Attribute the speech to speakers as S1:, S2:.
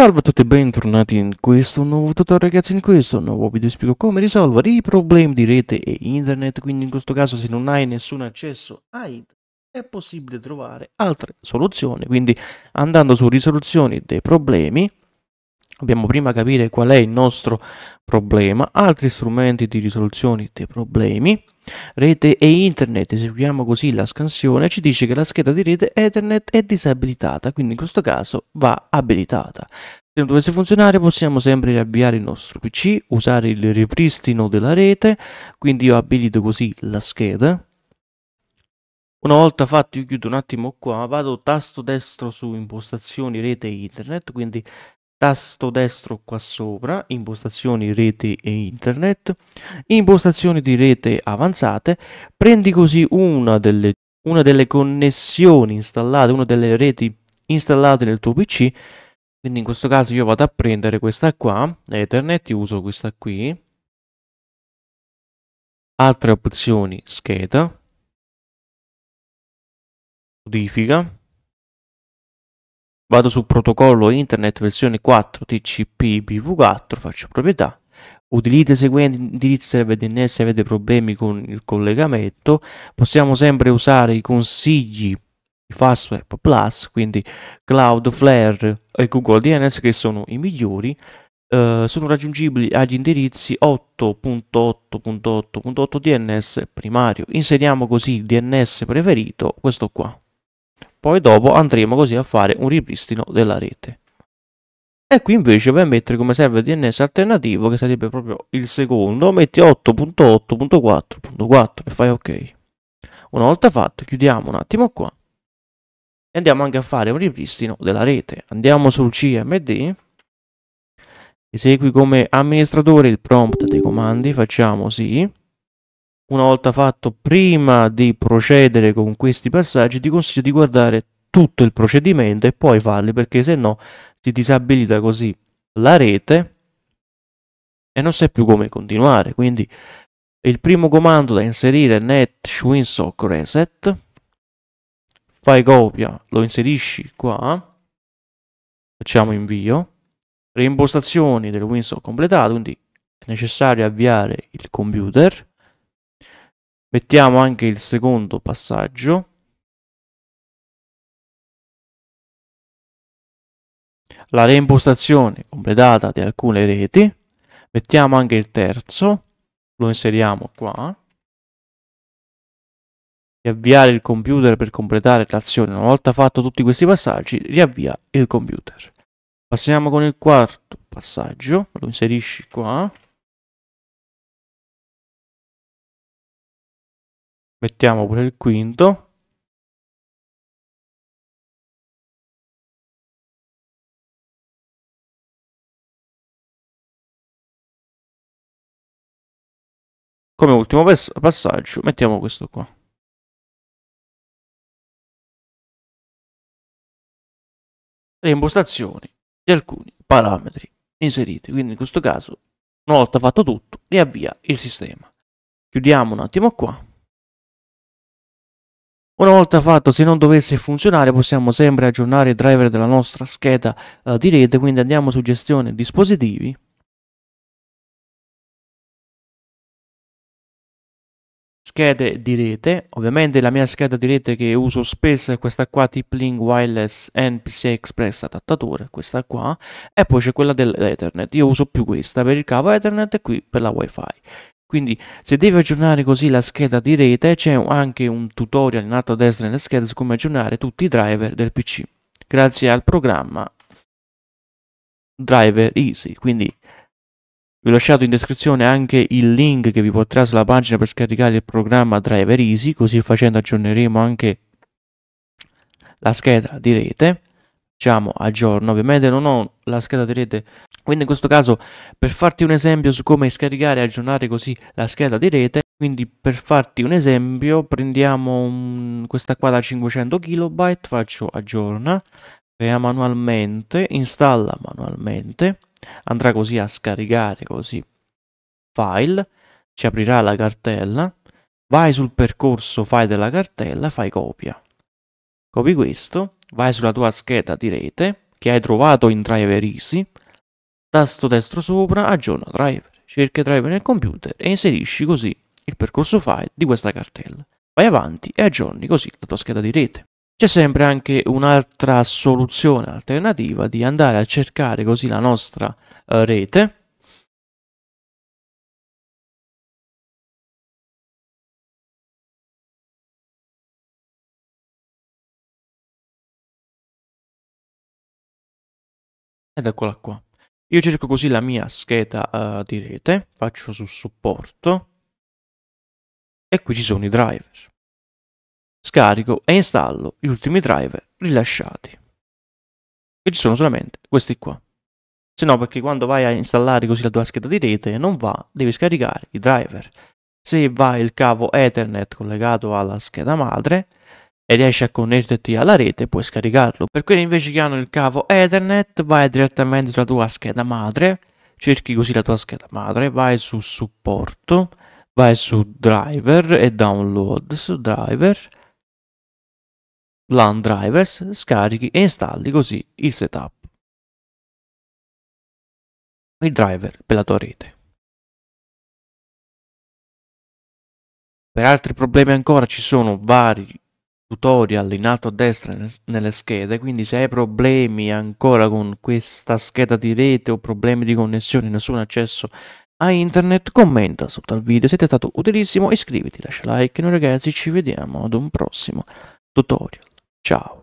S1: Salve a tutti e bentornati in questo nuovo tutorial ragazzi, in questo nuovo video spiego come risolvere i problemi di rete e internet, quindi in questo caso se non hai nessun accesso a internet è possibile trovare altre soluzioni, quindi andando su risoluzioni dei problemi dobbiamo prima capire qual è il nostro problema, altri strumenti di risoluzione dei problemi Rete e Internet, eseguiamo così la scansione, ci dice che la scheda di rete Ethernet è disabilitata, quindi in questo caso va abilitata. Se non dovesse funzionare possiamo sempre riavviare il nostro PC, usare il ripristino della rete, quindi io abilito così la scheda. Una volta fatto io chiudo un attimo qua, vado tasto destro su impostazioni rete internet, quindi tasto destro qua sopra, impostazioni rete e internet, impostazioni di rete avanzate, prendi così una delle, una delle connessioni installate, una delle reti installate nel tuo PC, quindi in questo caso io vado a prendere questa qua, Ethernet, io uso questa qui,
S2: altre opzioni scheda, modifica, vado sul protocollo internet
S1: versione 4 TCP BV4, faccio proprietà, utilizzo i seguenti indirizzi server DNS se avete problemi con il collegamento, possiamo sempre usare i consigli di Fastweb Plus, quindi Cloudflare e Google DNS che sono i migliori, eh, sono raggiungibili agli indirizzi 8.8.8.8 DNS primario. Inseriamo così il DNS preferito, questo qua. Poi dopo andremo così a fare un ripristino della rete. E qui invece vai a mettere come server DNS alternativo, che sarebbe proprio il secondo, metti 8.8.4.4 e fai ok. Una volta fatto, chiudiamo un attimo qua e andiamo anche a fare un ripristino della rete. Andiamo sul CMD, esegui come amministratore il prompt dei comandi, facciamo sì, una volta fatto, prima di procedere con questi passaggi, ti consiglio di guardare tutto il procedimento e poi farli perché se no ti disabilita così la rete e non sai più come continuare. Quindi il primo comando da inserire è net swinsock reset. Fai copia, lo inserisci qua, facciamo invio, reimpostazioni del Winsock completato, quindi è necessario avviare il
S2: computer mettiamo anche il secondo passaggio la reimpostazione completata di alcune reti mettiamo anche il terzo
S1: lo inseriamo qua riavviare il computer per completare l'azione una volta fatto tutti questi passaggi riavvia il computer passiamo
S2: con il quarto passaggio lo inserisci qua mettiamo pure il quinto come ultimo passaggio mettiamo questo qua le impostazioni di alcuni parametri inseriti quindi in questo caso una volta fatto tutto riavvia il
S1: sistema chiudiamo un attimo qua una volta fatto, se non dovesse funzionare, possiamo sempre aggiornare i driver della nostra scheda eh, di rete, quindi
S2: andiamo su gestione dispositivi. Schede di rete, ovviamente la mia scheda di rete che uso
S1: spesso è questa qua t Wireless NPC Express adattatore, questa qua, e poi c'è quella dell'Ethernet, io uso più questa per il cavo Ethernet e qui per la WiFi. Quindi se devi aggiornare così la scheda di rete c'è anche un tutorial in alto a destra nelle schede su come aggiornare tutti i driver del PC grazie al programma Driver Easy. Quindi vi ho lasciato in descrizione anche il link che vi porterà sulla pagina per scaricare il programma Driver Easy, così facendo aggiorneremo anche la scheda di rete diciamo aggiorno ovviamente non ho la scheda di rete quindi in questo caso per farti un esempio su come scaricare e aggiornare così la scheda di rete quindi per farti un esempio prendiamo un, questa qua da 500 KB faccio aggiorna crea manualmente installa manualmente andrà così a scaricare così file ci aprirà la cartella vai sul percorso fai della cartella fai copia copi questo vai sulla tua scheda di rete che hai trovato in driver easy, tasto destro sopra, aggiorna driver, cerca driver nel computer e inserisci così il percorso file di questa cartella. Vai avanti e aggiorni così la tua scheda di rete. C'è sempre anche un'altra soluzione alternativa di andare a cercare
S2: così la nostra eh, rete ed eccola qua. Io cerco così la mia scheda uh, di rete, faccio su supporto
S1: e qui ci sono i driver. Scarico e installo gli ultimi driver rilasciati. E ci sono solamente questi qua. Se no perché quando vai a installare così la tua scheda di rete non va, devi scaricare i driver. Se va il cavo Ethernet collegato alla scheda madre, e riesci a connetterti alla rete puoi scaricarlo. Per quelli invece che hanno il cavo Ethernet vai direttamente sulla tua scheda madre, cerchi così la tua scheda madre, vai su supporto, vai su driver e download su driver,
S2: LAN drivers, scarichi e installi così il setup. Il driver per la tua rete. Per altri problemi ancora ci sono vari tutorial
S1: in alto a destra nelle schede quindi se hai problemi ancora con questa scheda di rete o problemi di connessione nessun accesso a internet commenta sotto al video
S2: se ti è stato utilissimo iscriviti lascia like noi ragazzi ci vediamo ad un prossimo tutorial ciao